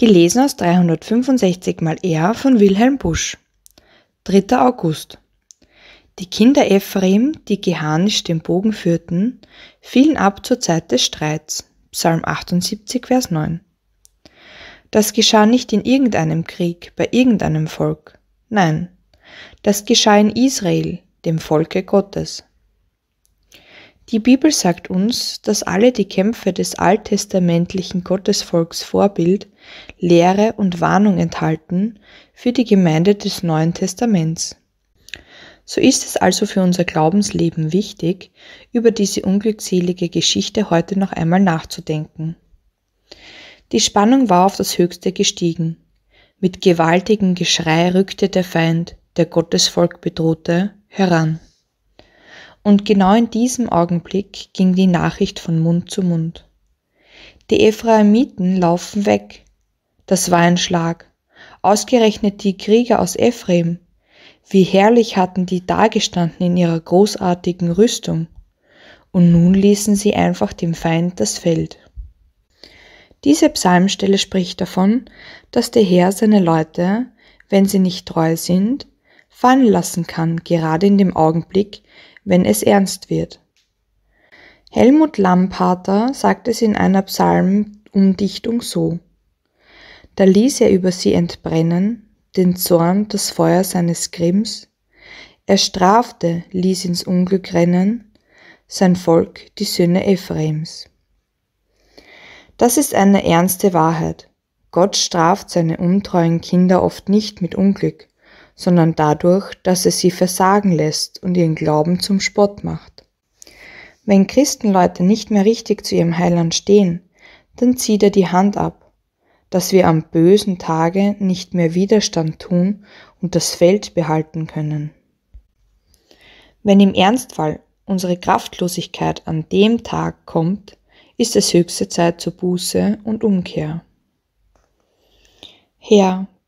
Gelesen aus 365 mal R von Wilhelm Busch. 3. August. Die Kinder Ephraim, die geharnisch den Bogen führten, fielen ab zur Zeit des Streits. Psalm 78, Vers 9. Das geschah nicht in irgendeinem Krieg, bei irgendeinem Volk. Nein, das geschah in Israel, dem Volke Gottes. Die Bibel sagt uns, dass alle die Kämpfe des alttestamentlichen Gottesvolks Vorbild, Lehre und Warnung enthalten für die Gemeinde des Neuen Testaments. So ist es also für unser Glaubensleben wichtig, über diese unglückselige Geschichte heute noch einmal nachzudenken. Die Spannung war auf das Höchste gestiegen. Mit gewaltigem Geschrei rückte der Feind, der Gottesvolk bedrohte, heran und genau in diesem Augenblick ging die Nachricht von Mund zu Mund. Die Ephraimiten laufen weg. Das war ein Schlag. Ausgerechnet die Krieger aus Ephraim. Wie herrlich hatten die dagestanden in ihrer großartigen Rüstung. Und nun ließen sie einfach dem Feind das Feld. Diese Psalmstelle spricht davon, dass der Herr seine Leute, wenn sie nicht treu sind, fallen lassen kann, gerade in dem Augenblick, wenn es ernst wird. Helmut Lampater sagt es in einer Psalmumdichtung so. Da ließ er über sie entbrennen, den Zorn, das Feuer seines Grimms. Er strafte, ließ ins Unglück rennen, sein Volk, die Söhne Ephraims. Das ist eine ernste Wahrheit. Gott straft seine untreuen Kinder oft nicht mit Unglück sondern dadurch, dass es sie versagen lässt und ihren Glauben zum Spott macht. Wenn Christenleute nicht mehr richtig zu ihrem Heiland stehen, dann zieht er die Hand ab, dass wir am bösen Tage nicht mehr Widerstand tun und das Feld behalten können. Wenn im Ernstfall unsere Kraftlosigkeit an dem Tag kommt, ist es höchste Zeit zur Buße und Umkehr. Herr,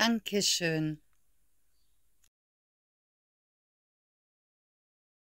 Dankeschön.